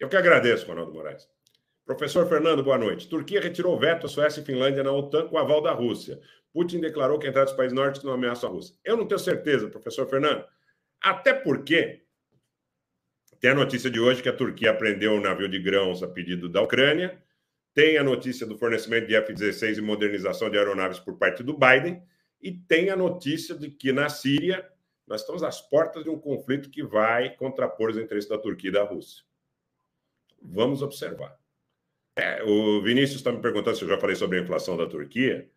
Eu que agradeço, Ronaldo Moraes. Professor Fernando, boa noite. Turquia retirou veto à Suécia e Finlândia na OTAN com o aval da Rússia. Putin declarou que a entrada dos países nórdicos não ameaça a Rússia. Eu não tenho certeza, professor Fernando. Até porque tem a notícia de hoje que a Turquia prendeu um navio de grãos a pedido da Ucrânia. Tem a notícia do fornecimento de F-16 e modernização de aeronaves por parte do Biden. E tem a notícia de que na Síria nós estamos às portas de um conflito que vai contrapor os interesses da Turquia e da Rússia. Vamos observar. É, o Vinícius está me perguntando se eu já falei sobre a inflação da Turquia.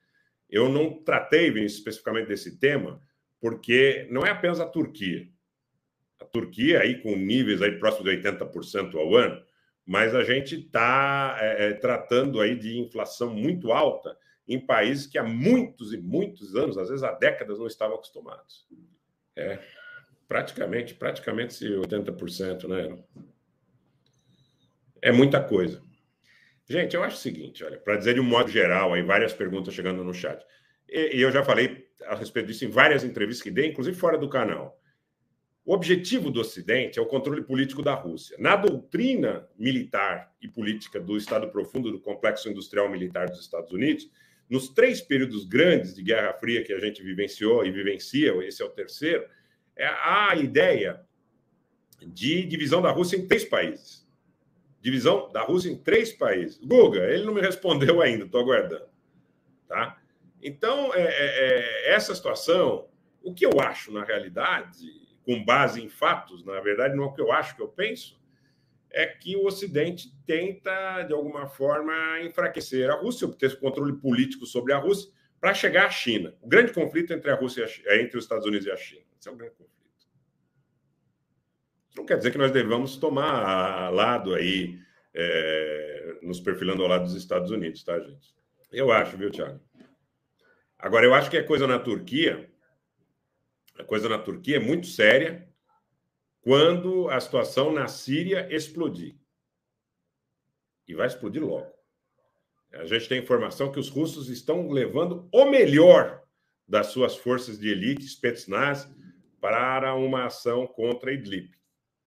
Eu não tratei, Vinícius, especificamente desse tema, porque não é apenas a Turquia. A Turquia aí com níveis aí próximos de 80% ao ano, mas a gente está é, é, tratando aí de inflação muito alta em países que há muitos e muitos anos, às vezes há décadas, não estavam acostumados. É praticamente, praticamente 80%, né? é muita coisa. Gente, eu acho o seguinte, olha, para dizer de um modo geral, aí várias perguntas chegando no chat. E, e eu já falei a respeito disso em várias entrevistas que dei, inclusive fora do canal. O objetivo do Ocidente é o controle político da Rússia. Na doutrina militar e política do Estado Profundo do Complexo Industrial Militar dos Estados Unidos, nos três períodos grandes de Guerra Fria que a gente vivenciou e vivencia, esse é o terceiro, é a ideia de divisão da Rússia em três países divisão da Rússia em três países. Guga, ele não me respondeu ainda, estou aguardando. Tá? Então, é, é, é, essa situação, o que eu acho na realidade, com base em fatos, na verdade, não é o que eu acho que eu penso, é que o Ocidente tenta, de alguma forma, enfraquecer a Rússia, obter controle político sobre a Rússia, para chegar à China. O grande conflito entre a Rússia, é entre os Estados Unidos e a China. Esse é o grande conflito não quer dizer que nós devamos tomar lado aí, é, nos perfilando ao lado dos Estados Unidos, tá, gente? Eu acho, viu, Tiago? Agora, eu acho que a coisa na Turquia, a coisa na Turquia é muito séria quando a situação na Síria explodir. E vai explodir logo. A gente tem informação que os russos estão levando o melhor das suas forças de elite, Spetsnaz, para uma ação contra Idlib.